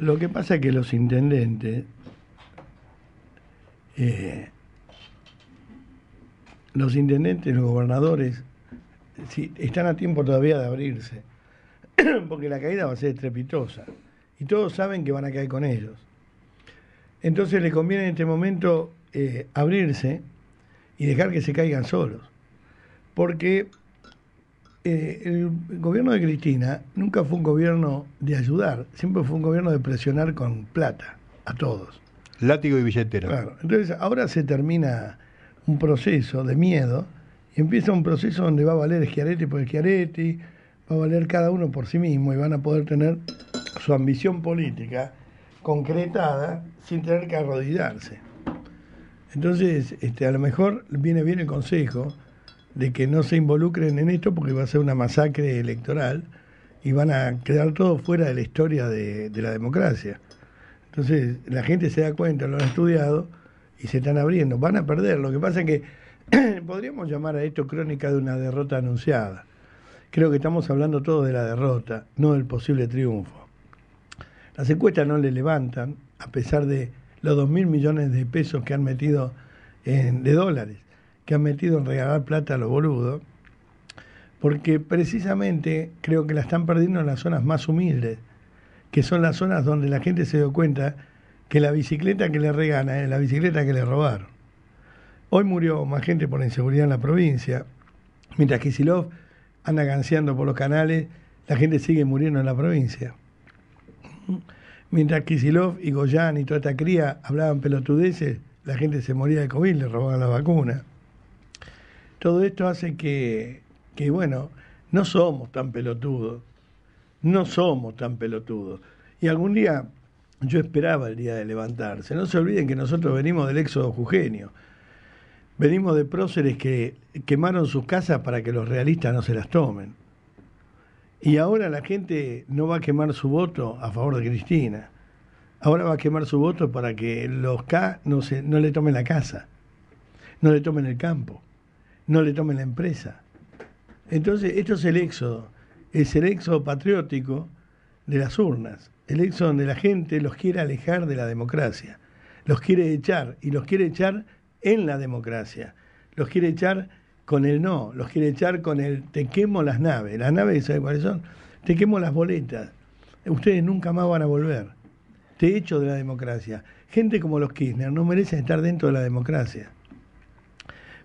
Lo que pasa es que los intendentes eh, los intendentes, los gobernadores, están a tiempo todavía de abrirse, porque la caída va a ser estrepitosa y todos saben que van a caer con ellos. Entonces les conviene en este momento eh, abrirse y dejar que se caigan solos, porque eh, el gobierno de Cristina nunca fue un gobierno de ayudar, siempre fue un gobierno de presionar con plata a todos. Látigo y billetera. Entonces ahora se termina un proceso de miedo y empieza un proceso donde va a valer Schiaretti por Schiaretti, va a valer cada uno por sí mismo y van a poder tener su ambición política concretada sin tener que arrodillarse. Entonces, este, a lo mejor viene bien el consejo de que no se involucren en esto porque va a ser una masacre electoral y van a quedar todo fuera de la historia de, la democracia. Entonces la gente se da cuenta, lo han estudiado y se están abriendo. Van a perder. Lo que pasa es que podríamos llamar a esto crónica de una derrota anunciada. Creo que estamos hablando todos de la derrota, no del posible triunfo. Las encuestas no le levantan, a pesar de los mil millones de pesos que han metido en, de dólares que han metido en regalar plata a los boludos, porque precisamente creo que la están perdiendo en las zonas más humildes, que son las zonas donde la gente se dio cuenta que la bicicleta que le regana es la bicicleta que le robaron. Hoy murió más gente por inseguridad en la provincia, mientras Kisilov anda ganseando por los canales, la gente sigue muriendo en la provincia. Mientras Kisilov y Goyán y toda esta cría hablaban pelotudeces, la gente se moría de COVID, le robaban la vacuna todo esto hace que, bueno, no somos tan pelotudos, no somos tan pelotudos. Y algún día yo esperaba el día de levantarse. No se olviden que nosotros venimos del éxodo jugenio, Venimos de próceres que quemaron sus casas para que los realistas no se las tomen. Y ahora la gente no va a quemar su voto a favor de Cristina. Ahora va a quemar su voto para que los K no, se, no le tomen la casa, no le tomen el campo no le tomen la empresa. Entonces, esto es el éxodo, es el éxodo patriótico de las urnas, el éxodo donde la gente los quiere alejar de la democracia, los quiere echar y los quiere echar en la democracia, los quiere echar con el no, los quiere echar con el te quemo las naves, las naves, ¿sabes cuáles son? Te quemo las boletas, ustedes nunca más van a volver, te echo de la democracia. Gente como los Kirchner no merecen estar dentro de la democracia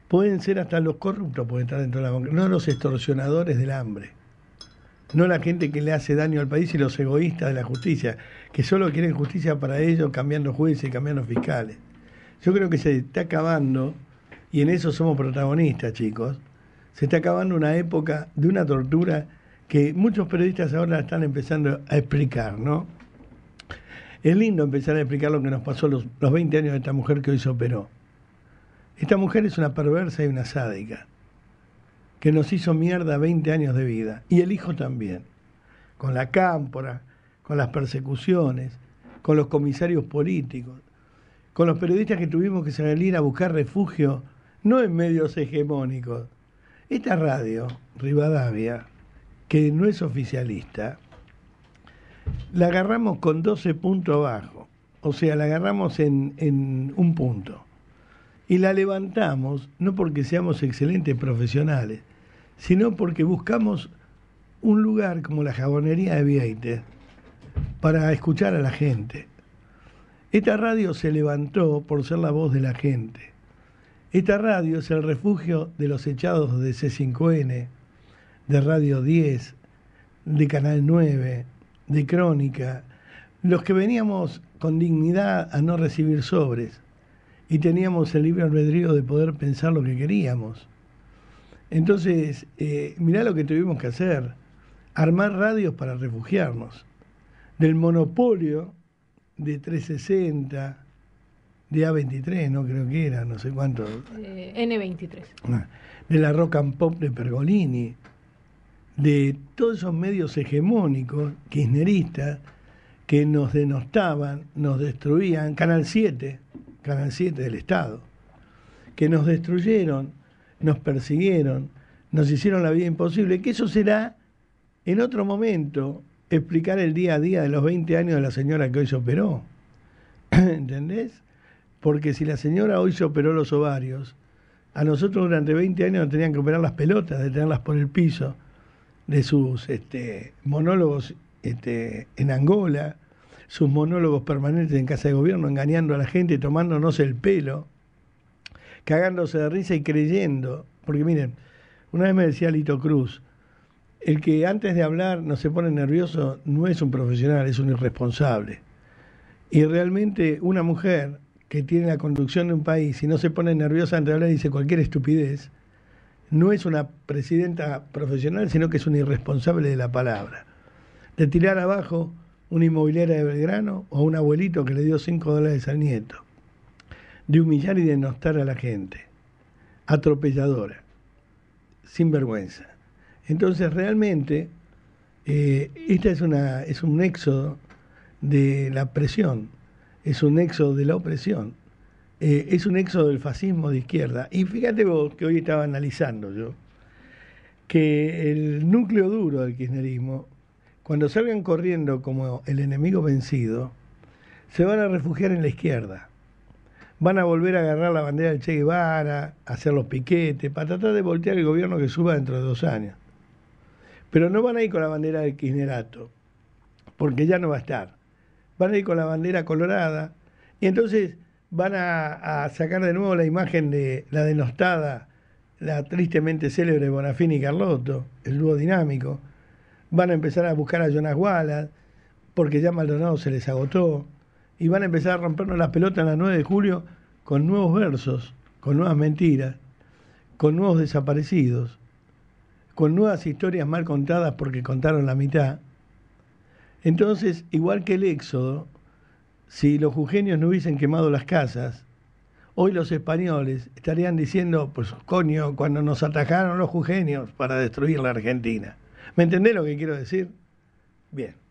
pueden ser hasta los corruptos, pueden estar dentro de la banca, no los extorsionadores del hambre, no la gente que le hace daño al país y los egoístas de la justicia, que solo quieren justicia para ellos cambiando jueces y cambiando fiscales. Yo creo que se está acabando, y en eso somos protagonistas, chicos, se está acabando una época de una tortura que muchos periodistas ahora están empezando a explicar, ¿no? Es lindo empezar a explicar lo que nos pasó los, los 20 años de esta mujer que hoy se operó. Esta mujer es una perversa y una sádica, que nos hizo mierda 20 años de vida, y el hijo también, con la cámpora, con las persecuciones, con los comisarios políticos, con los periodistas que tuvimos que salir a buscar refugio, no en medios hegemónicos. Esta radio, Rivadavia, que no es oficialista, la agarramos con 12 puntos abajo, o sea, la agarramos en, en un punto y la levantamos no porque seamos excelentes profesionales, sino porque buscamos un lugar como la jabonería de Vieite para escuchar a la gente. Esta radio se levantó por ser la voz de la gente. Esta radio es el refugio de los echados de C5N, de Radio 10, de Canal 9, de Crónica, los que veníamos con dignidad a no recibir sobres y teníamos el libre albedrío de poder pensar lo que queríamos. Entonces, eh, mirá lo que tuvimos que hacer, armar radios para refugiarnos del monopolio de 360, de A23, no creo que era, no sé cuánto. Eh, N23. Ah, de la rock and pop de Pergolini, de todos esos medios hegemónicos, kirchneristas, que nos denostaban, nos destruían, Canal 7, siete del Estado, que nos destruyeron, nos persiguieron, nos hicieron la vida imposible, que eso será en otro momento explicar el día a día de los 20 años de la señora que hoy se operó. ¿Entendés? Porque si la señora hoy se operó los ovarios, a nosotros durante 20 años nos tenían que operar las pelotas, de tenerlas por el piso, de sus este, monólogos este, en Angola, sus monólogos permanentes en casa de gobierno, engañando a la gente, tomándonos el pelo, cagándose de risa y creyendo. Porque miren, una vez me decía Lito Cruz, el que antes de hablar no se pone nervioso no es un profesional, es un irresponsable. Y realmente una mujer que tiene la conducción de un país y no se pone nerviosa antes de hablar y dice cualquier estupidez, no es una presidenta profesional, sino que es un irresponsable de la palabra. De tirar abajo una inmobiliaria de Belgrano o un abuelito que le dio 5 dólares al nieto, de humillar y denostar a la gente, atropelladora, sin vergüenza. Entonces realmente este es, una, es un éxodo de la presión, es un éxodo de la opresión, eh, es un éxodo del fascismo de izquierda. Y fíjate vos que hoy estaba analizando yo que el núcleo duro del kirchnerismo cuando salgan corriendo como el enemigo vencido, se van a refugiar en la izquierda. Van a volver a agarrar la bandera del Che Guevara, hacer los piquetes, para tratar de voltear el gobierno que suba dentro de dos años. Pero no van a ir con la bandera del Kirchnerato, porque ya no va a estar. Van a ir con la bandera colorada, y entonces van a, sacar de nuevo la imagen de la denostada, la tristemente célebre Bonafini y Carlotto, el dúo dinámico, van a empezar a buscar a Jonas Wallace, porque ya Maldonado se les agotó, y van a empezar a rompernos las pelotas en la 9 de julio con nuevos versos, con nuevas mentiras, con nuevos desaparecidos, con nuevas historias mal contadas porque contaron la mitad. Entonces, igual que el Éxodo, si los jugenios no hubiesen quemado las casas, hoy los españoles estarían diciendo, pues coño, cuando nos atacaron los jujeños para destruir la Argentina. ¿Me entendés lo que quiero decir? Bien.